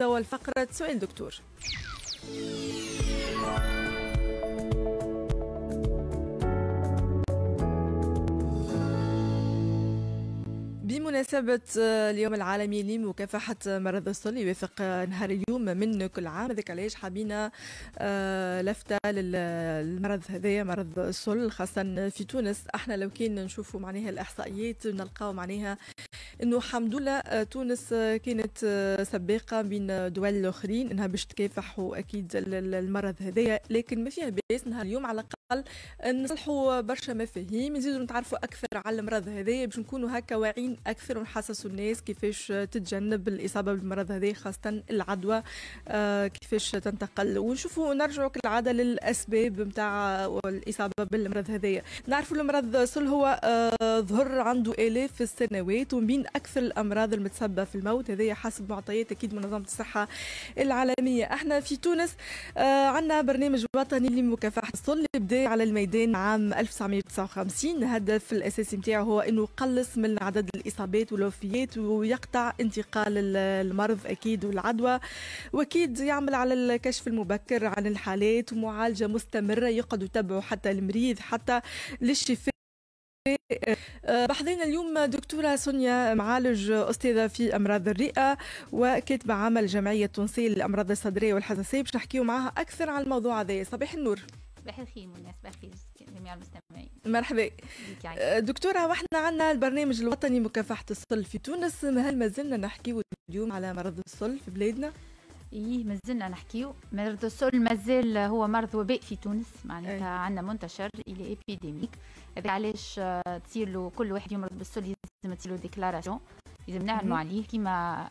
توا الفقرة سؤال دكتور بمناسبة آه، اليوم العالمي لمكافحة مرض السل يوافق نهار اليوم من كل عام هذاك علاش حابين آه، لفتة للمرض هذايا مرض الصل خاصة في تونس احنا لو كان نشوفوا معناها الإحصائيات نلقاو معناها انه الحمد لله آه، تونس كانت سباقه بين دول الاخرين انها باش تكافحوا اكيد المرض هذايا لكن ما فيها باس نهار اليوم على الاقل نصلحوا برشا مفاهيم نزيدوا نتعرفوا اكثر على المرض هذايا باش نكونوا هكا واعيين اكثر ونحسسوا الناس كيفاش تتجنب الاصابه بالمرض هذا خاصه العدوى آه، كيفاش تنتقل ونشوفوا نرجعوا كالعاده للاسباب نتاع الاصابه بالمرض هذايا نعرفوا المرض سل هو آه، ظهر عنده الاف السنوات ومن اكثر الامراض المتسببه في الموت هذايا حسب معطيات اكيد منظمه الصحه العالميه احنا في تونس آه، عندنا برنامج وطني لمكافحه السل اللي بدا على الميدان عام 1959 الهدف الاساسي نتاعو هو انه يقلص من عدد الاصابات الاصابات والوفيات ويقطع انتقال المرض اكيد والعدوى واكيد يعمل على الكشف المبكر عن الحالات ومعالجه مستمره يقعدوا يتبعوا حتى المريض حتى للشفاء آه، بحضينا اليوم دكتورة سونيا معالج أستاذة في أمراض الرئة وكاتبة عمل جمعية التونسية للأمراض الصدرية والحساسية باش نحكيو معها أكثر عن الموضوع هذا صباح النور صباح الخير منى صباح الخير جميع المستمعين مرحبا يعني أه، دكتوره واحنا عندنا البرنامج الوطني مكافحه الصل في تونس هل ما زلنا نحكيو اليوم على مرض الصل في بلادنا ايه ما زلنا نحكيو مرض السل مازال هو مرض وباء في تونس معناتها عندنا منتشر الى ابيديميك هذا علاش أه، تصير له كل واحد يمرض بالسل لازم تصير له ديكلاراسيون لازم نعلموا عليه كيما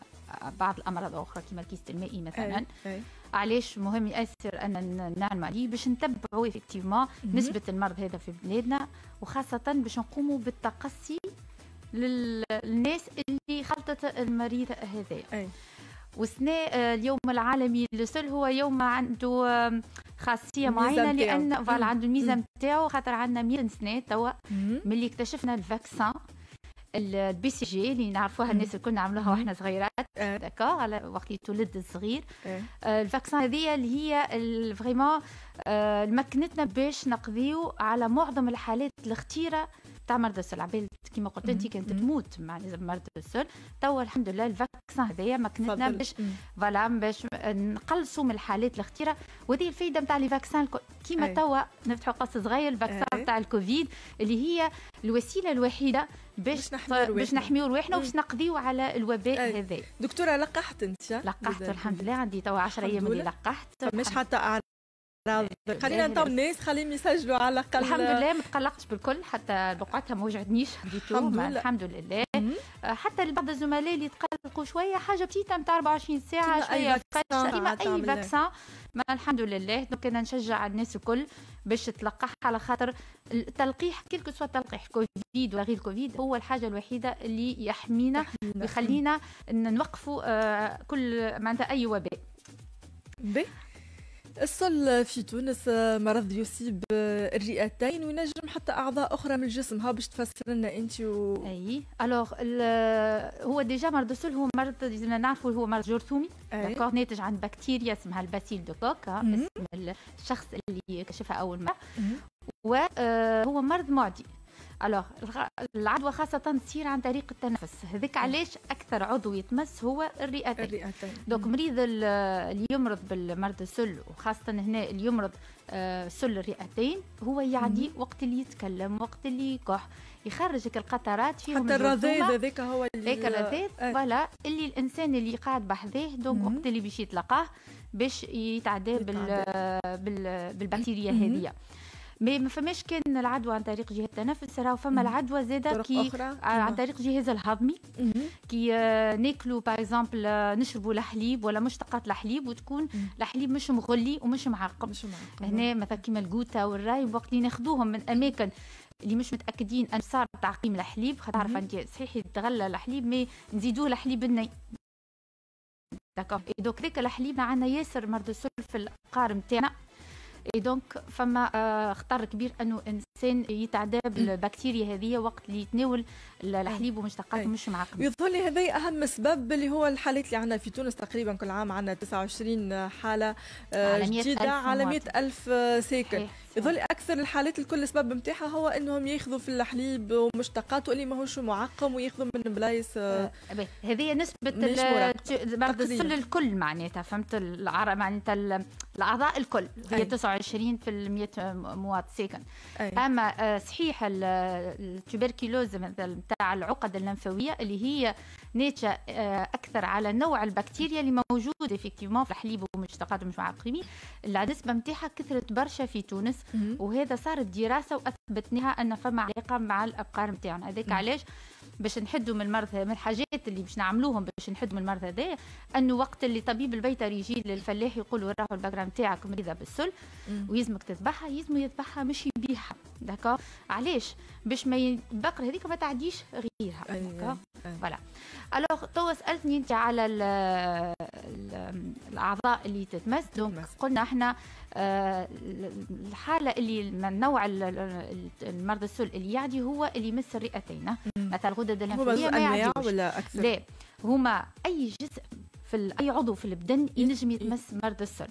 بعض الامراض الاخرى كيما الكيست المائي مثلا أي. أي. علاش مهم ياثر ان نعلم عليه باش نتبعوا ايفيكتيفمون نسبه المرض هذا في بلادنا وخاصه باش نقوموا بالتقصي للناس اللي خلطت المريض هذا والسنة آه، اليوم العالمي للسل هو يوم عنده خاصية معينة لأن فوالا عنده الميزة نتاعو خاطر عندنا 100 سنة توا ملي اكتشفنا الفاكسان البي سي جي اللي نعرفوها الناس الكل نعملوها واحنا صغيرات آه. داكوغ على وقت تولد الصغير آه. آه، الفاكسان هذيا اللي هي فريمون مكنتنا باش نقضيو على معظم الحالات الخطيره تاع مرض السل عبال كيما قلت انت كانت تموت مع مرض السل توا الحمد لله الفاكسان هذايا مكنتنا باش فوالا باش نقلصوا من الحالات الخطيره وهذه الفايده نتاع لي فاكسان كيما توا نفتحوا قص صغير الفاكسان نتاع الكوفيد اللي هي الوسيله الوحيده باش نحميو باش نحميو رواحنا وباش نقضيو على الوباء هذا دكتوره لقحت انت لقحت الحمد لله عندي توا 10 ايام اللي لقحت مش حتى خلينا نطمن الناس خليهم يسجلوا على الاقل الحمد لله ما تقلقتش بالكل حتى بقعتها ما وجعتنيش الحمد لله حتى بعض الزملاء اللي تقلقوا شويه حاجه بتيتا نتاع 24 ساعه شويه كيما اي فاكسان ما الحمد لله دونك انا نشجع الناس الكل باش تلقح على خاطر التلقيح كل سوا التلقيح كوفيد وغير كوفيد هو الحاجه الوحيده اللي يحمينا ويخلينا نوقفوا آه، كل معناتها اي وباء السل في تونس مرض يصيب الرئتين وينجم حتى اعضاء اخرى من الجسم ها باش تفسر لنا انت و... اي الوغ هو ديجا مرض السل هو مرض لازمنا نعرفوا هو مرض جرثومي داكور ناتج عن بكتيريا اسمها الباسيل دو كوك آه، اسم الشخص اللي كشفها اول مره وهو آه، مرض معدي الوغ العدوى خاصة تصير عن طريق التنفس هذاك آه. علاش أكثر عضو يتمس هو الرئتين الرئتين دوك مريض اللي يمرض بالمرض السل وخاصة هنا اللي يمرض آه، سل الرئتين هو يعدي وقت اللي يتكلم وقت اللي يكح يخرجك القطرات فيهم حتى الرذاذ هذاك هو هذاك الرذاذ آه. فوالا اللي الانسان اللي قاعد بحذاه دونك وقت اللي باش يتلقاه باش يتعدى بال... بالبكتيريا هذه مي ما فماش كان العدوى عن طريق جهاز التنفس راهو فما العدوى زاده كي أخرى. عن طريق جهاز الهضمي كي آه، ناكلوا باغ اكزومبل آه، نشربوا الحليب ولا مشتقات الحليب وتكون الحليب مش مغلي ومش معقم مش معقم هنا مثلا كيما الجوتا والرايب وقت اللي ناخذوهم من اماكن اللي مش متاكدين ان صار تعقيم الحليب خاطر عارفه انت صحيح يتغلى الحليب مي نزيدوه الحليب الني داكوغ دونك ذاك الحليب عندنا ياسر مرض السل في القار نتاعنا اي دونك فما آه، خطر كبير انه انسان يتعدى بالبكتيريا هذه وقت اللي يتناول الحليب ومشتقاته مش معقم يظهر لي هذا اهم سبب اللي هو الحالات اللي عندنا في تونس تقريبا كل عام عندنا 29 حاله آه، جديده على 100000 آه، ساكن يظل اكثر الحالات الكل السبب نتاعها هو انهم ياخذوا في الحليب ومشتقاته اللي ماهوش معقم وياخذوا من بلايص آه، آه، هذه نسبه بعد السل الكل معناتها فهمت العرق معناتها الاعضاء الكل هي 29 في 100 مواد ساكن اما آه، صحيح التوبركيلوز نتاع العقد اللمفاويه اللي هي ناتجه اكثر على نوع البكتيريا اللي موجوده في الحليب ومشتقاته مش معقمين النسبه نتاعها كثرت برشا في تونس الناس وهذا صارت دراسه واثبتناها ان فما علاقه مع الابقار نتاعنا هذاك علاش باش نحدوا من المرض من الحاجات اللي باش نعملوهم باش نحدوا من المرض هذا انه وقت اللي طبيب البيطري يجي للفلاح يقول له راهو البقره نتاعك مريضه بالسل ويزمك تذبحها يزمو يذبحها مش يبيعها داكو علاش باش ما البقره هذيك ما تعديش غيرها أيوة، داكو أيوة. فوالا الوغ تو سالتني انت على ال... الاعضاء اللي تتمثلوا قلنا احنا آه، الحاله اللي نوع المرض السل اللي يعدي هو اللي يمس الرئتين مثلا الغدد الليمفاويه ما ولا اكثر لا هما اي جزء في اي عضو في البدن إيه، ينجم إيه. يتمس مرض السل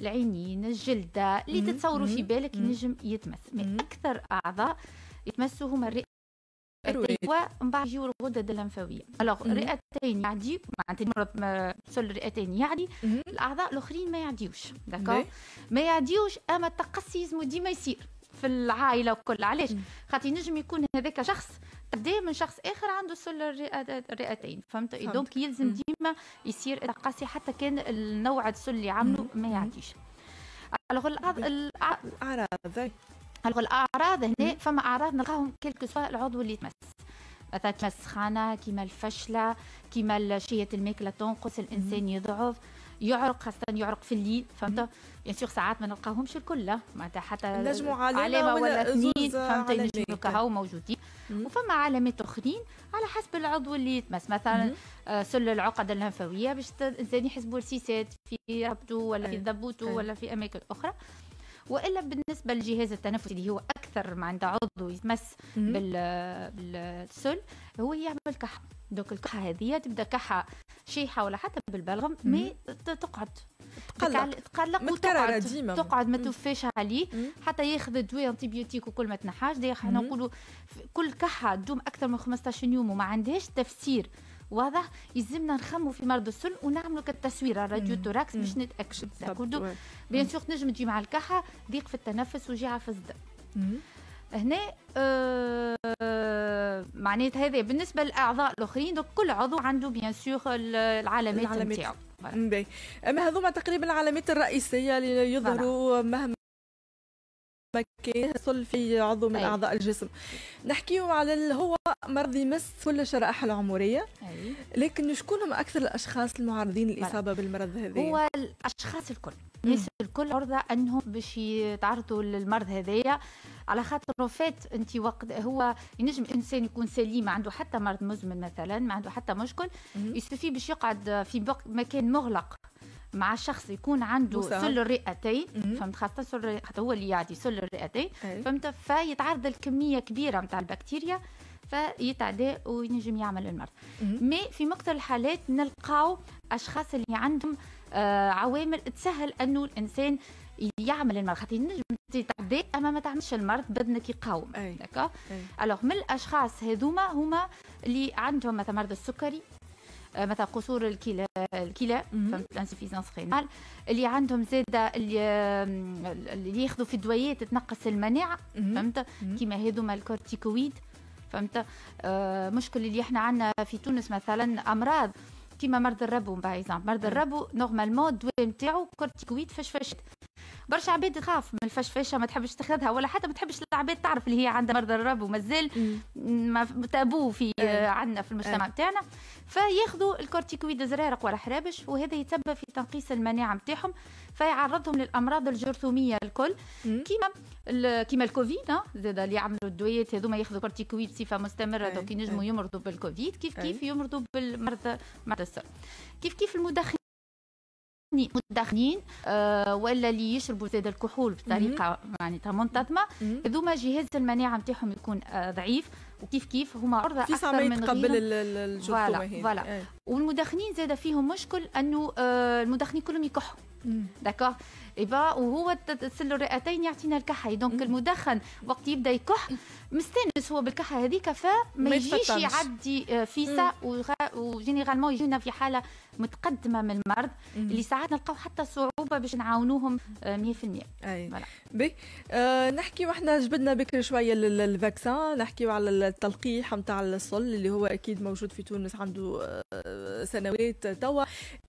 العينين الجلده اللي تتصوروا في بالك ينجم يتمس من اكثر اعضاء يتمسوا هما الرئه ومن بعد يجيو الغدد اللمفاويه الوغ رئتين يعدي معناتها المرض سل الرئتين يعدي الاعضاء الاخرين ما يعديوش داكور ما يعديوش اما التقصي يلزمو ديما يصير في العائله وكل علاش خاطر نجم يكون هذاك شخص تبدا من شخص اخر عنده سل الرئتين فهمت دونك يلزم ديما يصير تقاسي حتى كان النوع السل اللي عمله ما يعديش الوغ الاعراض هلو الاعراض هنا فما اعراض نلقاهم كيلكو سوا العضو اللي تمس مثلا كيما السخانه كيما الفشله كيما شهية الماكله تنقص الانسان يضعف يعرق خاصة يعرق في الليل فهمت بيان سور ساعات ما نلقاهمش الكل معناتها حتى علامة ولا اثنين فهمت ينجموا كهو موجودين وفما علامات أخرين على حسب العضو اللي يتمس مثلا آه سل العقد اللمفاوية باش الإنسان يحسبوا السيسات في ربطه ولا في إيه. ذبوته إيه. ولا في أماكن أخرى والا بالنسبه للجهاز التنفسي اللي هو اكثر معناتها عضو يتمس بال بالسل هو يعمل كحه دوك الكحه هذه تبدا كحه شيحه ولا حتى بالبلغم مي تقعد تقلق تقلق وتقعد ديما تقعد ما توفيش عليه حتى ياخذ الدواء انتيبيوتيك وكل ما تنحاش احنا نقولوا كل كحه تدوم اكثر من 15 يوم وما عندهاش تفسير واضح يلزمنا نخمو في مرض السل ونعملوا كالتصويره راديو توراكس باش نتاكشن داكوردو بيان سور تنجم تجي مع الكحه ضيق في التنفس وجيعه في الصدر هنا آه معناتها هذا بالنسبه للاعضاء الاخرين دوك كل عضو عنده بيان سور العلامات نتاعو اما هذوما تقريبا العلامات الرئيسيه اللي يظهروا مهما مكان يحصل في عضو من أي. اعضاء الجسم نحكيو على اللي هو مرض يمس كل الشرائح العمريه أي. لكن شكون هم اكثر الاشخاص المعرضين للاصابه بالمرض هذا هو الاشخاص الكل الناس الكل عرضة انهم باش يتعرضوا للمرض هذايا على خاطر فات انت وقت هو ينجم انسان يكون سليم ما عنده حتى مرض مزمن مثلا ما عنده حتى مشكل يستفي باش يقعد في مكان مغلق مع شخص يكون عنده سل الرئتين فهمت خاصه سل حتى هو اللي يعطي سل الرئتين فهمت فيتعرض لكميه كبيره نتاع البكتيريا فيتعدى وينجم يعمل المرض مي في مقتل الحالات نلقاو اشخاص اللي عندهم آه عوامل تسهل انه الانسان يعمل المرض خاطر ينجم تتعدى اما ما تعملش المرض بدنك يقاوم داكا الوغ من الاشخاص هذوما هما اللي عندهم مثلا مرض السكري آه، مثلا قصور الكلى الكلى انسفيزونس رينال اللي عندهم زاده اللي ياخذوا في الدويات تنقص المناعه فهمت كيما هذوما الكورتيكويد فهمت آه مشكل اللي احنا عندنا في تونس مثلا امراض كيما مرض الربو باغ مرض الربو نورمالمون الدواء نتاعو كورتيكويد فشفشت برشا عباد تخاف من الفشفشه ما تحبش تاخذها ولا حتى ما تحبش العباد تعرف اللي هي عندها مرض الرب ومازال تابو في آه، عندنا في المجتمع نتاعنا فياخذوا الكورتيكويد زرارق ولا حرابش وهذا يتسبب في تنقيص المناعه نتاعهم فيعرضهم للامراض الجرثوميه الكل كيما كيما الكوفيد آه، زاد اللي يعملوا الدويات هذوما ياخذوا كورتيكويد بصفه مستمره دونك ينجموا يمرضوا بالكوفيد كيف كيف يمرضوا بالمرض مرض السر كيف كيف المدخن متدخنين آه ولا اللي يشربوا زاد الكحول بطريقه يعني منتظمه هذوما جهاز المناعه نتاعهم يكون آه ضعيف وكيف كيف هما عرضه اكثر من قبل الجرثومه فوالا فوالا إيه. والمدخنين زاد فيهم مشكل انه آه المدخنين كلهم يكحوا داكوغ ايبا وهو تسل الرئتين يعطينا الكحه دونك المدخن وقت يبدا يكح مستانس هو بالكحه هذيك فما يجيش يعدي آه، فيسا وجينيرالمون يجينا في حاله متقدمه من المرض مم. اللي ساعات نلقاو حتى صعوبه باش نعاونوهم 100% آه، اي بي آه نحكي واحنا جبدنا بكري شويه للفاكسان نحكيو على التلقيح نتاع الصل اللي هو اكيد موجود في تونس عنده آه، سنوات توا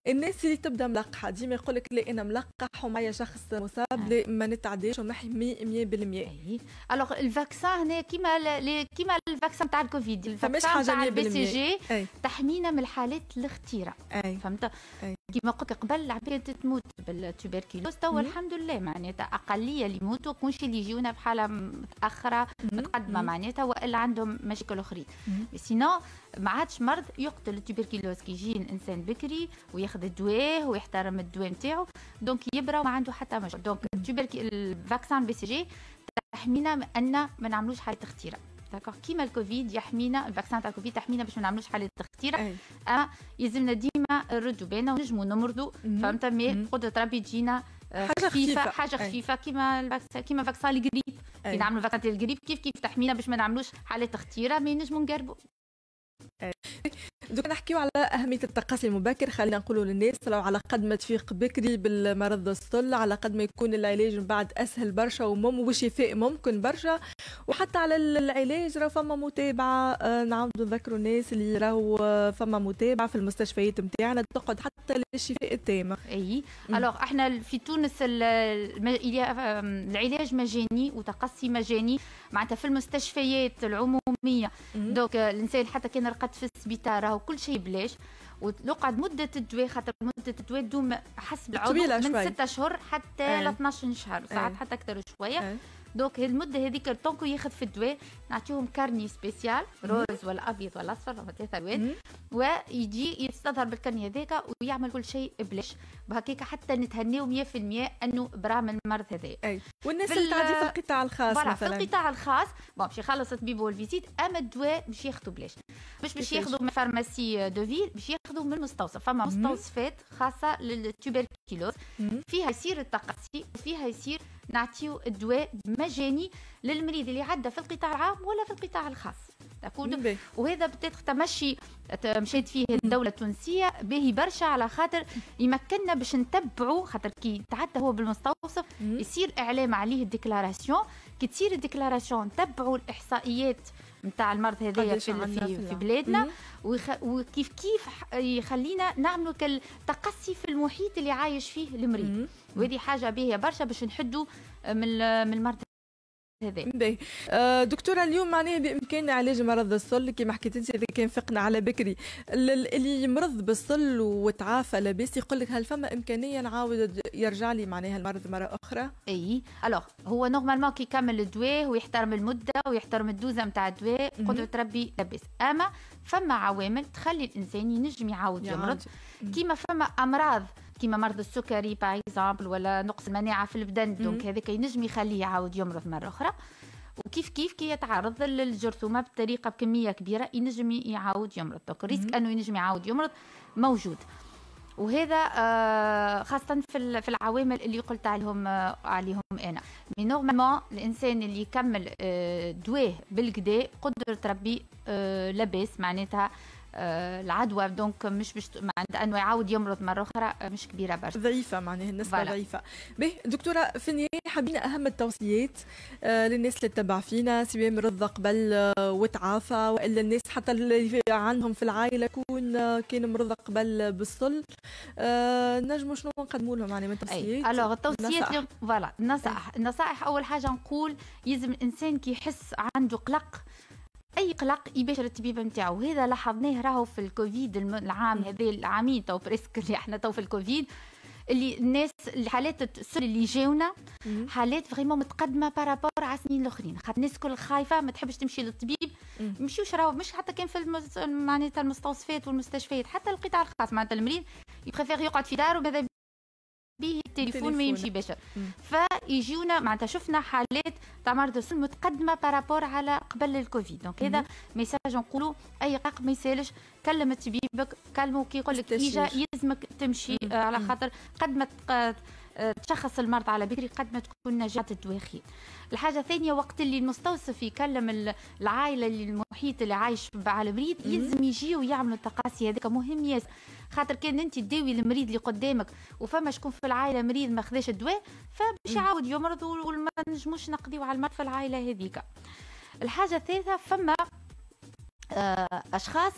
الناس اللي تبدا ملقحه ديما يقول لك لا انا ملقح ومعايا شخص مصاب آه. ما نتعداش ونحمي 100% أي الوغ الفاكسان هنا كيما كيما الفاكسان تاع الكوفيد الفاكسان تاع البي سي جي تحمينا من الحالات الاختيره فهمت كيما قلت قبل العباد تموت بالتوبركيلوز تو الحمد لله معناتها اقليه اللي يموتوا شي اللي يجيونا بحاله متاخره متقدمه معناتها والا عندهم مشاكل اخرين سينو ما عادش مرض يقتل التوبركيلوز كي يجي الانسان بكري وياخذ الدواء ويحترم الدواء نتاعو دونك يبرا وما عنده حتى مشكل دونك التوبركي الفاكسان بي سي جي تحمينا من ان ما نعملوش حاله اختيار داكوغ كيما الكوفيد يحمينا الفاكسان تاع الكوفيد تحمينا باش ما نعملوش حاله تخطيره اما أه، يلزمنا ديما نردوا بالنا ونجموا نمرضوا فهمت مي قدره ربي تجينا أه، حاجه خفيفه حاجه خفيفه كيما الفاكسان كيما فاكسان الجريب كي نعملوا فاكسان الجريب كيف كيف تحمينا باش ما نعملوش حاله تخطيره مي نجموا نقربوا دوك نحكيو على اهميه التقاسي المبكر خلينا نقولوا للناس لو على قد ما تفيق بكري بالمرض السل على قد ما يكون العلاج من بعد اسهل برشا ومم والشفاء ممكن برشا وحتى على العلاج راه فما متابعه آه، نعاودوا نذكروا الناس اللي راهو آه، فما متابعه في المستشفيات نتاعنا تقعد حتى للشفاء التام اي الوغ احنا في تونس آه، العلاج مجاني وتقصي مجاني معناتها في المستشفيات العموميه دوك الانسان حتى كان رقد في السبيطار راهو كل شيء بلاش ونقعد مده الدواء خاطر مده الدواء تدوم حسب العضو من 6 اشهر حتى إيه. ل 12 شهر ساعات إيه. حتى اكثر شويه إيه. دونك المده هذيك الطونكو في الدواء نعطيهم كارني سبيسيال روز ولا ابيض ولا اصفر ثلاثه الوان ويجي يستظهر بالكارني هذاك ويعمل كل شيء بلاش بهكيك حتى نتهناو 100% انه برا من المرض هذا اي والناس اللي تعدي في القطاع الخاص مثلا في القطاع الخاص بون باش يخلص الطبيب والفيزيت اما الدواء باش ياخذوا بلاش مش باش ياخذوا من فارماسي دو فيل باش ياخذوا من المستوصف فما مستوصفات خاصه للتوبركيلوز فيها يصير التقصي وفيها يصير نعطيو الدواء مجاني للمريض اللي عدى في القطاع العام ولا في القطاع الخاص داكور وهذا بتاتر تمشي مشيت فيه الدوله التونسيه باهي برشا على خاطر يمكننا باش نتبعوا خاطر كي تعدى هو بالمستوصف يصير اعلام عليه الديكلاراسيون كي تصير الديكلاراسيون نتبعوا الاحصائيات نتاع المرض هذايا في, في, في بلادنا ويخ... وكيف كيف يخلينا نعملوا كالتقصي في المحيط اللي عايش فيه المريض وهذه حاجه باهيه برشا باش نحدوا آه، من من المرض هذا آه دكتوره اليوم معناها بامكاننا علاج مرض الصل كما حكيت انت اذا كان فقنا على بكري اللي يمرض بالصل وتعافى لاباس يقول لك هل فما امكانيه نعاود يرجع لي معناها المرض مره اخرى اي الوغ هو نورمالمون كي يكمل الدواء ويحترم المده ويحترم الدوزه نتاع الدواء قدره ربي لاباس اما فما عوامل تخلي الانسان ينجم يعاود يمرض كيما فما امراض كيما مرض السكري باغ اكزومبل ولا نقص المناعه في البدن دونك هذاك ينجم يخليه يعاود يمرض مره اخرى وكيف كيف كي يتعرض للجرثومه بطريقه بكميه كبيره ينجم يعاود يمرض دونك الريسك انه ينجم يعاود يمرض موجود وهذا آه، خاصة في العوامل اللي قلت عليهم آه، عليهم أنا مي نورمالمون الإنسان اللي يكمل آه، دواه بالكدا قدرة ربي لاباس معناتها آه، العدوى دونك مش باش معناتها انه يعاود يمرض مره اخرى آه، مش كبيره برشا ضعيفه معناها النسبه فلا. ضعيفه به دكتوره في النهايه حابين اهم التوصيات آه، للناس اللي تتبع فينا سواء مرض قبل وتعافى والا الناس حتى اللي عندهم في العائله يكون كان مرض قبل بالصل نجموا شنو نقدموا لهم يعني من اي الوغ التوصيات فوالا النصائح النصائح اول حاجه نقول يلزم الانسان كي يحس عنده قلق اي قلق يباشر الطبيب نتاعو هذا لاحظناه راهو في الكوفيد العام هذا العامين تو بريسك اللي احنا تو في الكوفيد اللي الناس الحالات اللي جاونا حالات فريمون متقدمه بارابور على السنين الاخرين خاطر الناس كل خايفه ما تحبش تمشي للطبيب مشيوش راهو مش حتى كان في المز... معناتها المستوصفات والمستشفيات حتى القطاع الخاص معناتها المريض يبريفير يقعد في داره ماذا به التليفون ما يمشي بشر فيجيونا معناتها شفنا حالات تاع مرض السل متقدمه بارابور على قبل الكوفيد دونك هذا ميساج نقولوا اي قلق ما يسالش كلم طبيبك كلمه كي يقول لك يلزمك تمشي مم. آه، على خاطر قد ما تشخص المرض على بكري قد ما تكون نجاة الدواخين الحاجه الثانيه وقت اللي المستوصف يكلم العائله اللي المحيط اللي عايش على المريض يلزم يجيو يعملوا التقاسي هذاك مهم ياسر خاطر كان انت تداوي المريض اللي قدامك وفما شكون في العائله مريض ما خذاش الدواء فباش يعاود يمرض وما نجموش نقضيو على المرض في العائله هذيك الحاجه الثالثه فما آه، اشخاص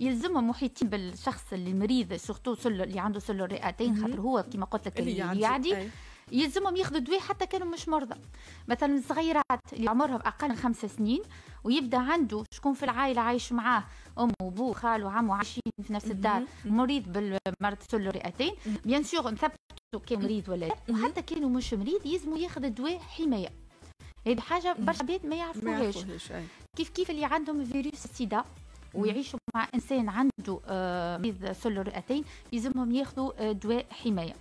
يلزمهم محيطين بالشخص اللي مريض سورتو اللي عنده سل الرئتين خاطر هو كما قلت لك اللي يعدي يلزمهم ياخذوا دواء حتى كانوا مش مرضى مثلا الصغيرات اللي عمرهم اقل من خمس سنين ويبدا عنده شكون في العائله عايش معاه امه وابوه خال وعمه عايشين في نفس الدار مريض بالمرض سل الرئتين بيان سور نثبتوا كان مريض ولا لا وحتى كانوا مش مريض يلزموا ياخذ دواء حمايه هذه حاجه برشا عباد ما يعرفوهاش كيف كيف اللي عندهم فيروس السيدا ويعيشوا مع انسان عنده مريض سل الرئتين يلزمهم ياخذوا دواء حمايه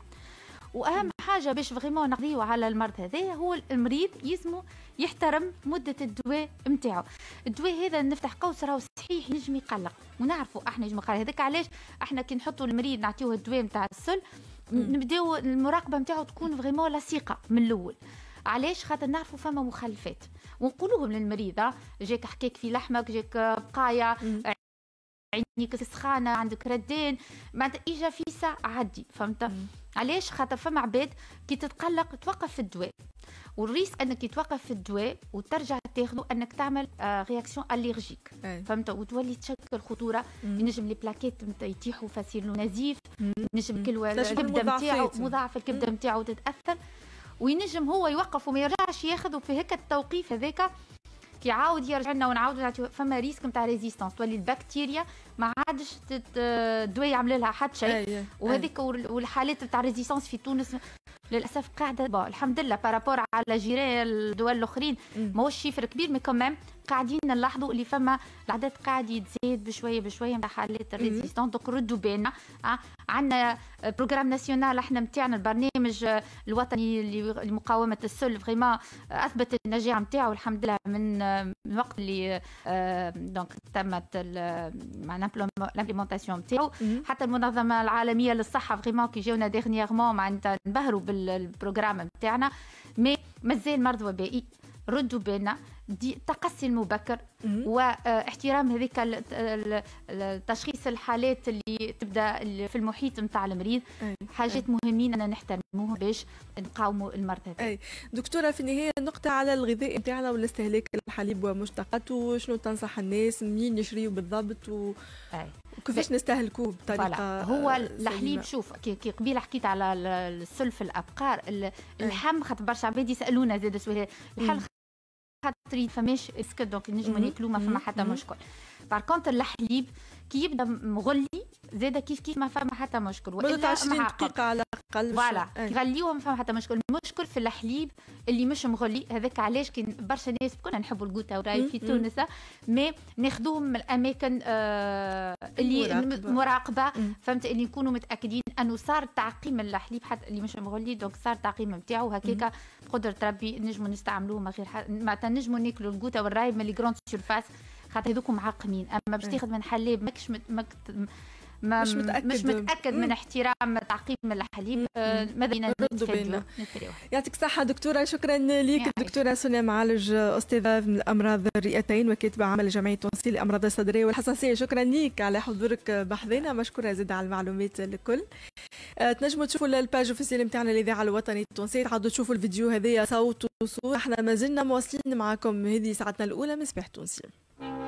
واهم حاجه باش فريمون نقضيو على المرض هذايا هو المريض يلزمو يحترم مده الدواء نتاعو الدواء هذا نفتح قوس راهو صحيح نجم يقلق ونعرفوا احنا نجم يقلق هذاك علاش احنا كي نحطوا المريض نعطيوه الدواء نتاع السل نبداو المراقبه نتاعو تكون فريمون لصيقه من الاول علاش خاطر نعرفوا فما مخلفات ونقولوهم للمريضه جاك حكاك في لحمك جاك بقايا عينيك سخانه عندك ردين معناتها اجا فيسا عدي فهمت علاش خاطر فما عباد كي تتقلق توقف في الدواء والريسك انك توقف في الدواء وترجع تاخذه انك تعمل آه رياكسيون اليرجيك فهمت وتولي تشكل خطوره ينجم لي بلاكيت يطيحوا فاسيل نزيف ينجم كل الكبده نتاعو مضاعف الكبده نتاعو تتاثر وينجم هو يوقف وما يرجعش ياخذ وفي هكا التوقيف هذاك كي عاود يرجع لنا ونعاود فما ريسك نتاع ريزيستانس تولي البكتيريا ما عادش الدواء يعمل لها حتى شيء وهذيك والحالات نتاع ريزيستانس في تونس للاسف قاعده با الحمد لله بارابور على جيران الدول الاخرين ماهوش شيفر كبير مي كمان قاعدين نلاحظوا اللي فما العدد قاعد يتزيد بشويه بشويه نتاع حالات الريزيستون دوك ردوا بالنا عندنا بروجرام ناسيونال احنا نتاعنا البرنامج آه، الوطني لمقاومه السل فريمون آه، اثبت النجاعه نتاعو الحمد لله من الوقت آه، اللي دونك تمت معناها الامبليمونتاسيون نتاعو حتى المنظمه العالميه للصحه فريمون كي جاونا ديغنييغمون معناتها نبهروا بالبروجرام نتاعنا مي مازال مرض وبائي ردوا بالنا دي التقصي المبكر واحترام هذيك تشخيص الحالات اللي تبدا في المحيط نتاع المريض حاجات مهمين انا نحترموهم باش نقاوموا المرض هذا اي دكتوره في النهايه نقطه على الغذاء نتاعنا والاستهلاك الحليب ومشتقاته شنو تنصح الناس منين نشريو بالضبط و... أي. وكيفاش نستهلكوه بطريقه هو الحليب شوف كي, قبيله حكيت على السلف الابقار الحم خاطر برشا عباد يسالونا زاد سؤال الحل خاطر فماش اسكت دونك نجمو ناكلو ما فما حتى مشكل بار كونتر الحليب كي يبدا مغلي زاد كيف كيف ما فما حتى مشكل والا 20 دقيقه على الاقل فوالا يغليوهم إيه. ما فما حتى مشكل المشكل في الحليب اللي مش مغلي هذاك علاش كي برشا ناس كنا نحبوا القوطه وراي في تونس مي ناخذوهم من الاماكن آه اللي مراقبه, فهمت اللي يكونوا متاكدين انه صار تعقيم الحليب حتى اللي مش مغلي دونك صار تعقيم نتاعو هكاك بقدره ربي نجموا نستعملوه ما غير معناتها نجموا ناكلوا القوطه والراي من لي جروند سيرفاس خاطر هذوك معقمين اما باش إيه. تاخذ من حليب ماكش ماكش مت... مكت... ما مش متاكد مش متاكد من احترام تعقيم الحليب آه، ماذا بينا نتفادلو يعطيك الصحه دكتوره شكرا لك دكتوره سونيا معالج آه، استاذه من الامراض الرئتين وكاتبه عمل جمعيه تونسيه للامراض الصدريه والحساسيه شكرا لك على حضورك بحضينا مشكوره زاد على المعلومات الكل آه، تنجموا تشوفوا الباج اوفيسيال نتاعنا الاذاعه الوطنيه التونسيه تعادوا تشوفوا الفيديو هذايا صوت وصوره احنا مازلنا مواصلين معكم هذه ساعتنا الاولى من صباح تونسي